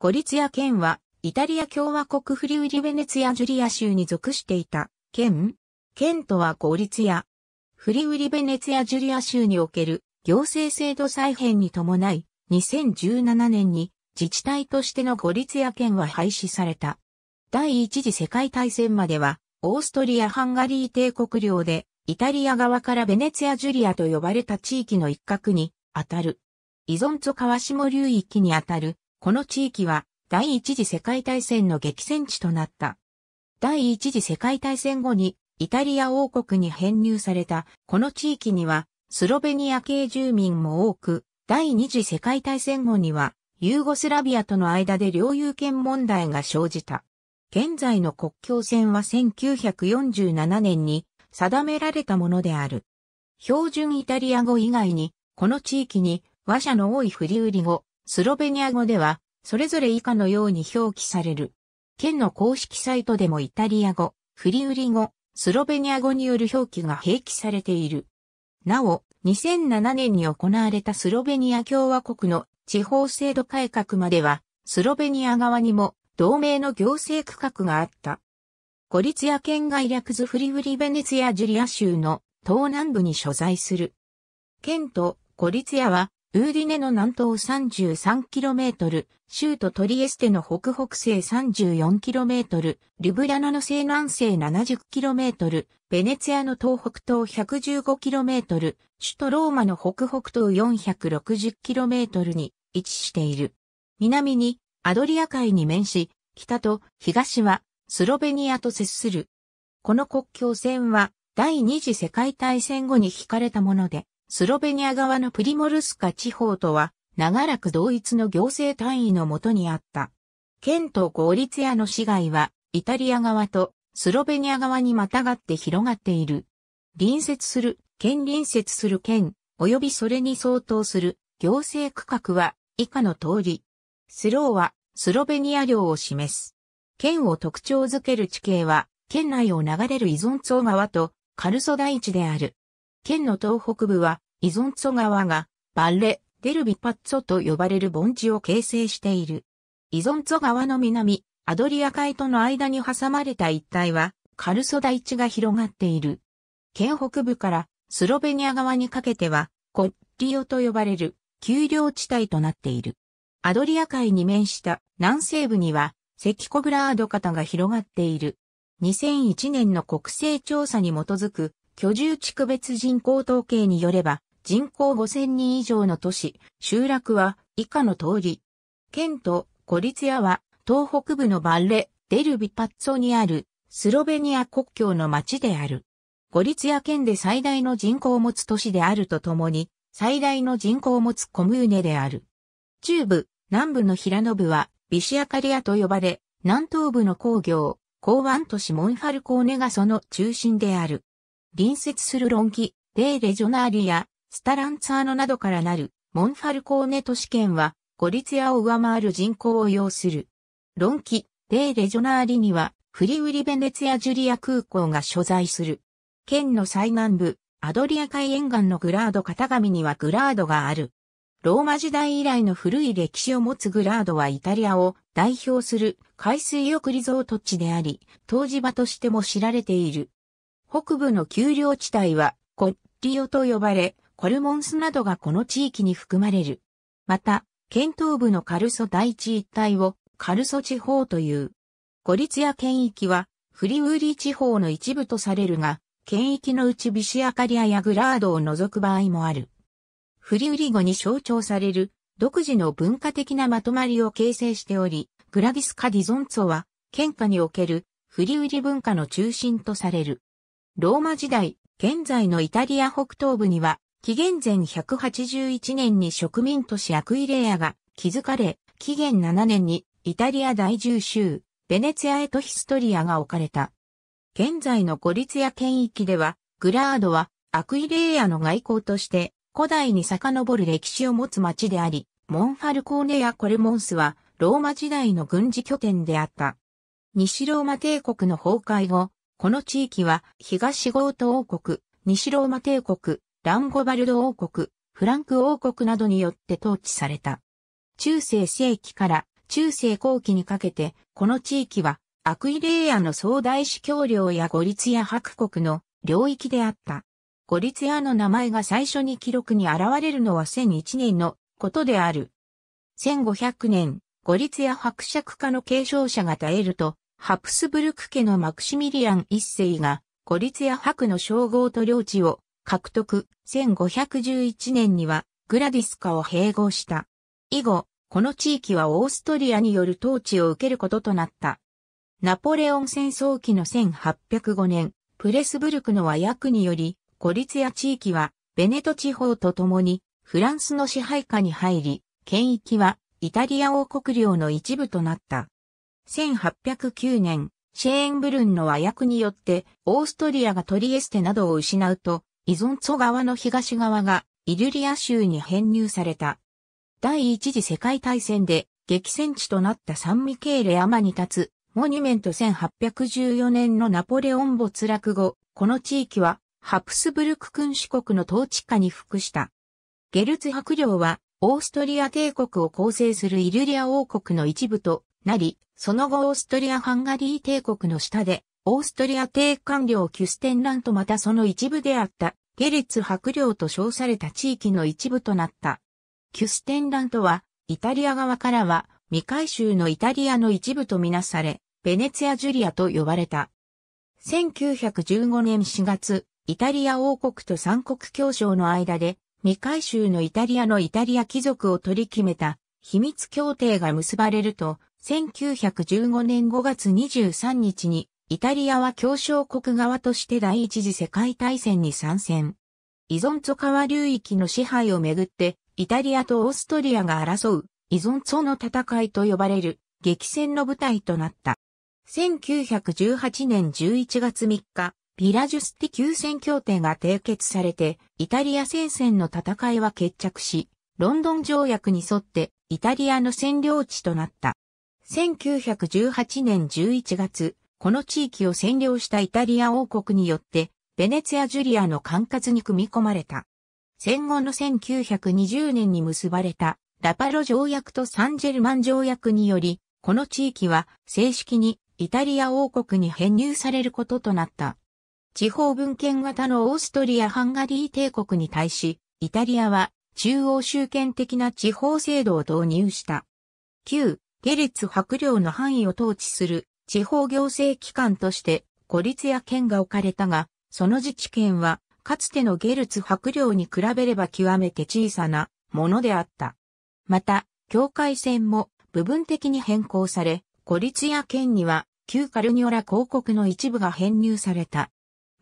ゴリツヤ県は、イタリア共和国フリウリ・ベネツヤジュリア州に属していた、県県とはゴリツヤ。フリウリ・ベネツヤジュリア州における行政制度再編に伴い、2017年に自治体としてのゴリツヤ県は廃止された。第一次世界大戦までは、オーストリア・ハンガリー帝国領で、イタリア側からベネツヤ・ジュリアと呼ばれた地域の一角に、あたる。依存と川下流域にあたるこの地域は第一次世界大戦の激戦地となった。第一次世界大戦後にイタリア王国に編入されたこの地域にはスロベニア系住民も多く、第二次世界大戦後にはユーゴスラビアとの間で領有権問題が生じた。現在の国境線は1947年に定められたものである。標準イタリア語以外に、この地域に話者の多いフリウリ語、スロベニア語では、それぞれ以下のように表記される。県の公式サイトでもイタリア語、フリウリ語、スロベニア語による表記が併記されている。なお、2007年に行われたスロベニア共和国の地方制度改革までは、スロベニア側にも同盟の行政区画があった。ゴリツヤ県外略図フリウリベネツィア・ジュリア州の東南部に所在する。県とゴリツヤはウーディネの南東 33km、州都トリエステの北北西 34km、リュブリャナの西南西 70km、ベネツィアの東北東 115km、首都ローマの北北東 460km に位置している。南にアドリア海に面し、北と東はスロベニアと接する。この国境線は第二次世界大戦後に引かれたもので、スロベニア側のプリモルスカ地方とは、長らく同一の行政単位のもとにあった。県と合立屋の市街は、イタリア側とスロベニア側にまたがって広がっている。隣接する、県隣接する県、及びそれに相当する行政区画は以下の通り。スローはスロベニア領を示す。県を特徴づける地形は、県内を流れる依存層川とカルソ大地である。県の東北部は、イゾンツォ川が、バレ、デルビパッツォと呼ばれる盆地を形成している。イゾンツォ川の南、アドリア海との間に挟まれた一帯は、カルソ大地が広がっている。県北部からスロベニア側にかけては、コッリオと呼ばれる、丘陵地帯となっている。アドリア海に面した南西部には、セキコグラード型が広がっている。2001年の国勢調査に基づく居住地区別人口統計によれば、人口5000人以上の都市、集落は以下の通り。県都、コリツヤは、東北部のバレ、デルビパッツォにある、スロベニア国境の町である。ゴリツヤ県で最大の人口を持つ都市であるとともに、最大の人口を持つコムーネである。中部、南部の平野部は、ビシアカリアと呼ばれ、南東部の工業、港湾都市モンファルコーネがその中心である。隣接するロンキ、デーレジョナーリやスタランツァーノなどからなるモンファルコーネ都市圏はゴリツヤを上回る人口を要する。ロンキ、デーレジョナーリにはフリウリベネツヤジュリア空港が所在する。県の最南部、アドリア海沿岸のグラード片上にはグラードがある。ローマ時代以来の古い歴史を持つグラードはイタリアを代表する海水浴リゾート地であり、湯治場としても知られている。北部の丘陵地帯は、コッリオと呼ばれ、コルモンスなどがこの地域に含まれる。また、県東部のカルソ第一一帯をカルソ地方という。孤立や県域はフリウーリー地方の一部とされるが、県域のうちビシアカリアやグラードを除く場合もある。フリウリ語に象徴される独自の文化的なまとまりを形成しており、グラディスカ・ディゾンツォは、県下におけるフリウリ文化の中心とされる。ローマ時代、現在のイタリア北東部には、紀元前181年に植民都市アクイレアが築かれ、紀元7年にイタリア大重州、ベネツィアエトヒストリアが置かれた。現在のゴリツヤ県域では、グラードはアクイレイアの外交として古代に遡る歴史を持つ町であり、モンファルコーネやコルモンスはローマ時代の軍事拠点であった。西ローマ帝国の崩壊後、この地域は東ゴート王国、西ローマ帝国、ランゴバルド王国、フランク王国などによって統治された。中世世紀から中世後期にかけて、この地域はアクイレイアの総大司教領やゴリツヤ白国の領域であった。ゴリツヤの名前が最初に記録に現れるのは1001年のことである。1500年、ゴリツヤ伯爵家の継承者が絶えると、ハプスブルク家のマクシミリアン一世が、孤立や白の称号と領地を獲得、1511年にはグラディスカを併合した。以後、この地域はオーストリアによる統治を受けることとなった。ナポレオン戦争期の1805年、プレスブルクの和訳により、孤立や地域は、ベネト地方と共に、フランスの支配下に入り、県域は、イタリア王国領の一部となった。1809年、シェーンブルンの和訳によって、オーストリアがトリエステなどを失うと、イゾンツォの東側がイリュリア州に編入された。第一次世界大戦で激戦地となったサンミケーレ山に立つモニュメント1814年のナポレオン没落後、この地域はハプスブルク君主国の統治下に服した。ゲルツ博領はオーストリア帝国を構成するイリュリア王国の一部となり、その後オーストリア・ハンガリー帝国の下で、オーストリア帝官領キュステンランとまたその一部であった、ゲリツ伯領と称された地域の一部となった。キュステンランとは、イタリア側からは、未回収のイタリアの一部とみなされ、ベネツィア・ジュリアと呼ばれた。1915年4月、イタリア王国と三国協商の間で、未回収のイタリアのイタリア貴族を取り決めた秘密協定が結ばれると、1915年5月23日に、イタリアは協商国側として第一次世界大戦に参戦。依存ォ川流域の支配をめぐって、イタリアとオーストリアが争う、依存ォの戦いと呼ばれる、激戦の舞台となった。1918年11月3日、ビラジュスティ休戦協定が締結されて、イタリア戦線の戦いは決着し、ロンドン条約に沿って、イタリアの占領地となった。1918年11月、この地域を占領したイタリア王国によって、ベネツィア・ジュリアの管轄に組み込まれた。戦後の1920年に結ばれた、ラパロ条約とサンジェルマン条約により、この地域は正式にイタリア王国に編入されることとなった。地方文献型のオーストリア・ハンガリー帝国に対し、イタリアは中央集権的な地方制度を導入した。旧下列白領の範囲を統治する地方行政機関として孤立や県が置かれたが、その自治権はかつての下列白領に比べれば極めて小さなものであった。また、境界線も部分的に変更され、孤立や県には旧カルニョラ広告の一部が編入された。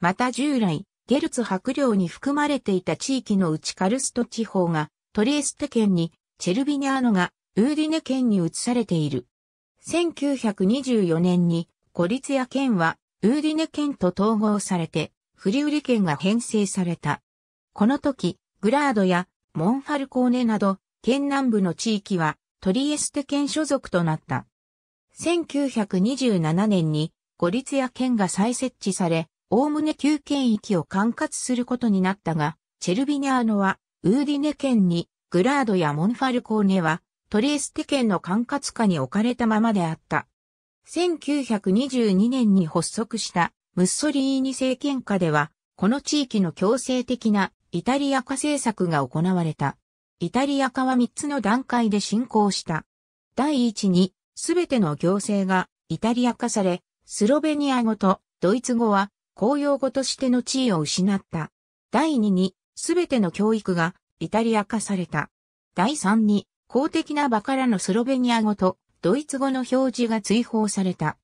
また従来、ゲルツ白領に含まれていた地域のうちカルスト地方がトリエステ県にチェルビニャーノがウーディネ県に移されている。1924年にコリツヤ県はウーディネ県と統合されてフリウリ県が編成された。この時、グラードやモンファルコーネなど県南部の地域はトリエステ県所属となった。1927年にゴリツヤ県が再設置され、おおむね旧県域を管轄することになったが、チェルビニャーノはウーディネ県に、グラードやモンファルコーネはトリエステ県の管轄下に置かれたままであった。1922年に発足したムッソリーニ政権下では、この地域の強制的なイタリア化政策が行われた。イタリア化は3つの段階で進行した。第1に、すべての行政がイタリア化され、スロベニア語とドイツ語は公用語としての地位を失った。第2に、すべての教育がイタリア化された。第3に、公的な場からのスロベニア語とドイツ語の表示が追放された。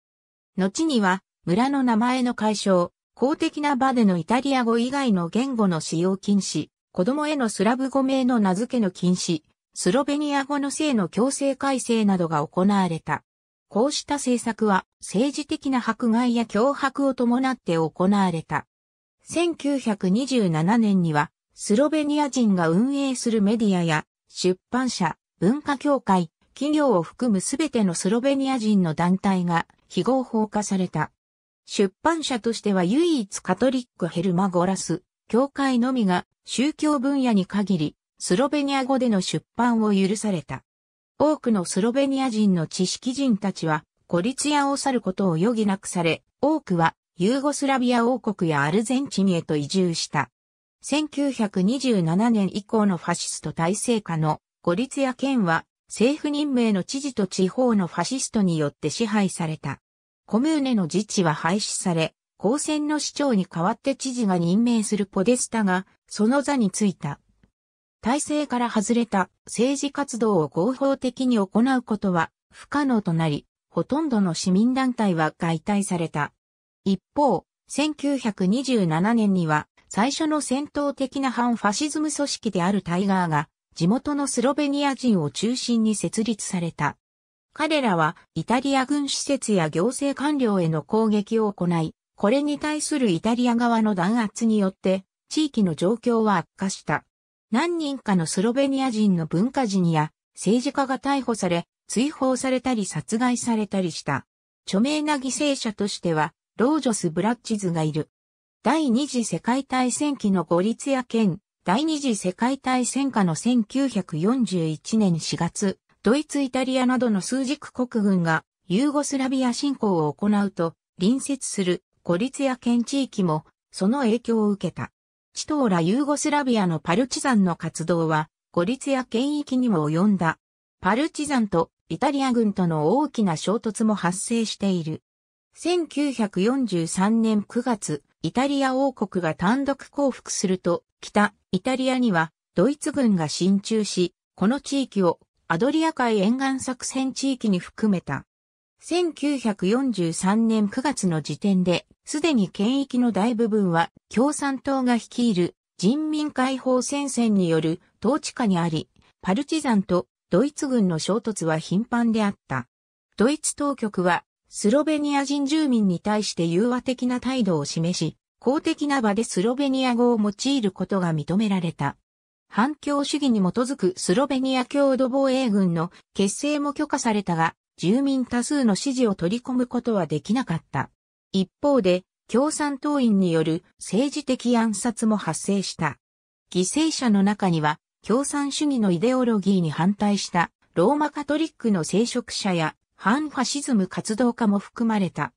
後には村の名前の解消、公的な場でのイタリア語以外の言語の使用禁止、子供へのスラブ語名の名付けの禁止、スロベニア語の性の強制改正などが行われた。こうした政策は政治的な迫害や脅迫を伴って行われた。1927年にはスロベニア人が運営するメディアや出版社、文化協会、企業を含むすべてのスロベニア人の団体が非合法化された。出版社としては唯一カトリックヘルマゴラス、教会のみが宗教分野に限り、スロベニア語での出版を許された。多くのスロベニア人の知識人たちは、孤立屋を去ることを余儀なくされ、多くはユーゴスラビア王国やアルゼンチンへと移住した。1927年以降のファシスト体制下の五律や県は政府任命の知事と地方のファシストによって支配された。コムーネの自治は廃止され、公選の市長に代わって知事が任命するポデスタがその座についた。体制から外れた政治活動を合法的に行うことは不可能となり、ほとんどの市民団体は外退された。一方、1927年には最初の戦闘的な反ファシズム組織であるタイガーが地元のスロベニア人を中心に設立された。彼らはイタリア軍施設や行政官僚への攻撃を行い、これに対するイタリア側の弾圧によって地域の状況は悪化した。何人かのスロベニア人の文化人や政治家が逮捕され、追放されたり殺害されたりした。著名な犠牲者としては、ロージョス・ブラッチズがいる。第二次世界大戦期のゴリツヤ県第二次世界大戦下の1941年4月、ドイツイタリアなどの数軸国軍がユーゴスラビア侵攻を行うと、隣接する孤立や県地域もその影響を受けた。チトーラユーゴスラビアのパルチザンの活動は孤立や県域にも及んだ。パルチザンとイタリア軍との大きな衝突も発生している。1943年9月、イタリア王国が単独降伏すると、北イタリアにはドイツ軍が進駐し、この地域をアドリア海沿岸作戦地域に含めた。1943年9月の時点で、すでに県域の大部分は共産党が率いる人民解放戦線による統治下にあり、パルチザンとドイツ軍の衝突は頻繁であった。ドイツ当局はスロベニア人住民に対して融和的な態度を示し、公的な場でスロベニア語を用いることが認められた。反共主義に基づくスロベニア共同防衛軍の結成も許可されたが、住民多数の支持を取り込むことはできなかった。一方で、共産党員による政治的暗殺も発生した。犠牲者の中には、共産主義のイデオロギーに反対したローマカトリックの聖職者や反ファシズム活動家も含まれた。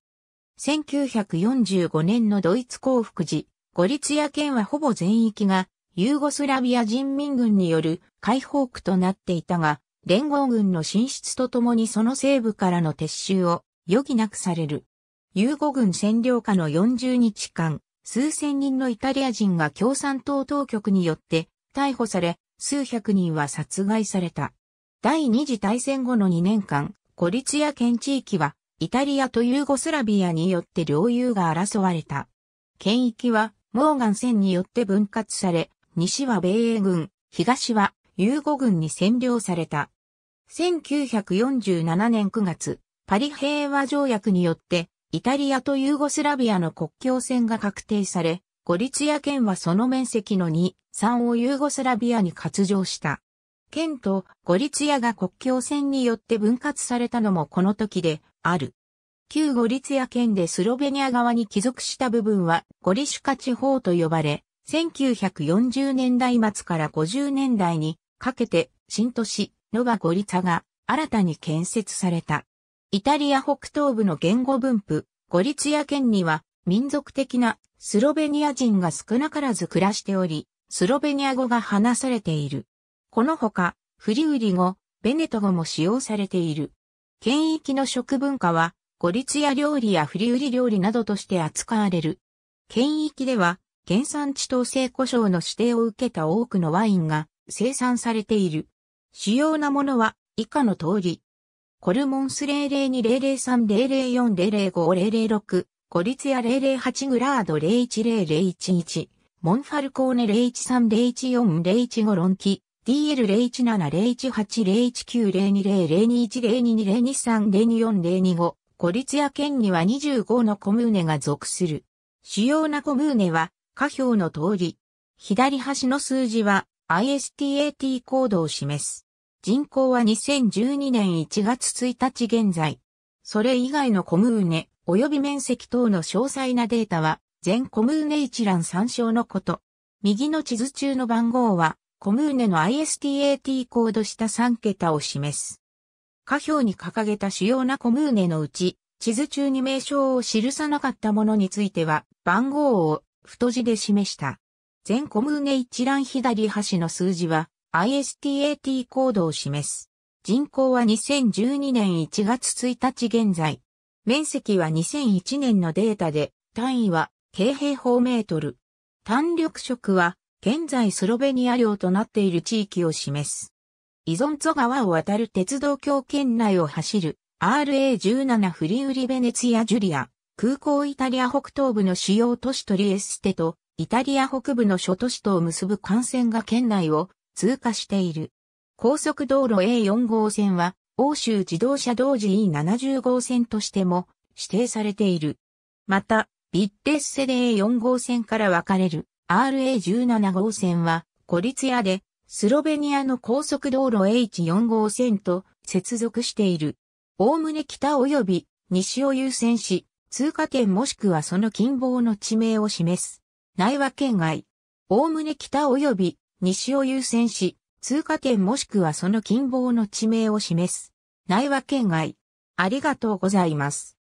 1945年のドイツ降伏時、ゴリツヤ県はほぼ全域がユーゴスラビア人民軍による解放区となっていたが、連合軍の進出とともにその西部からの撤収を余儀なくされる。ユーゴ軍占領下の40日間、数千人のイタリア人が共産党当局によって逮捕され、数百人は殺害された。第二次大戦後の2年間、ゴリツ県地域はイタリアとユーゴスラビアによって領有が争われた。県域はモーガン戦によって分割され、西は米英軍、東はユーゴ軍に占領された。1947年9月、パリ平和条約によって、イタリアとユーゴスラビアの国境線が確定され、ゴリツィア県はその面積の2、3をユーゴスラビアに割譲した。県とゴリツィアが国境線によって分割されたのもこの時で、ある。旧ゴリツヤ県でスロベニア側に帰属した部分はゴリシュカ地方と呼ばれ、1940年代末から50年代にかけて新都市ノバゴリツァが新たに建設された。イタリア北東部の言語分布、ゴリツヤ県には民族的なスロベニア人が少なからず暮らしており、スロベニア語が話されている。このほか、フリウリ語、ベネト語も使用されている。県域の食文化は、五立屋料理やフリウリ料理などとして扱われる。県域では、原産地統制故障の指定を受けた多くのワインが生産されている。主要なものは、以下の通り。コルモンス002003004005006、ゴリツヤ008グラード0100111、モンファルコーネ013014015論キ、DL017-018-019-020-021-022-023-024-025、孤立や県には25のコムーネが属する。主要なコムーネは、下表の通り。左端の数字は ISTAT コードを示す。人口は2012年1月1日現在。それ以外のコムーネ、及び面積等の詳細なデータは、全コムーネ一覧参照のこと。右の地図中の番号は、コムーネの ISTAT コード下3桁を示す。下表に掲げた主要なコムーネのうち、地図中に名称を記さなかったものについては、番号を太字で示した。全コムーネ一覧左端の数字は、ISTAT コードを示す。人口は2012年1月1日現在。面積は2001年のデータで、単位は、軽平方メートル。単緑色は、現在スロベニア領となっている地域を示す。イゾンツォ川を渡る鉄道橋圏内を走る RA17 フリウリベネツィア・ジュリア、空港イタリア北東部の主要都市トリエステとイタリア北部の諸都市とを結ぶ幹線が県内を通過している。高速道路 A4 号線は欧州自動車同時 E70 号線としても指定されている。また、ビッテッセで A4 号線から分かれる RA17 号線は、孤立屋で、スロベニアの高速道路 H4 号線と接続している。おおむね北及び西を優先し、通過点もしくはその近傍の地名を示す。内和圏外。おおむね北及び西を優先し、通過点もしくはその近傍の地名を示す。内和圏外。ありがとうございます。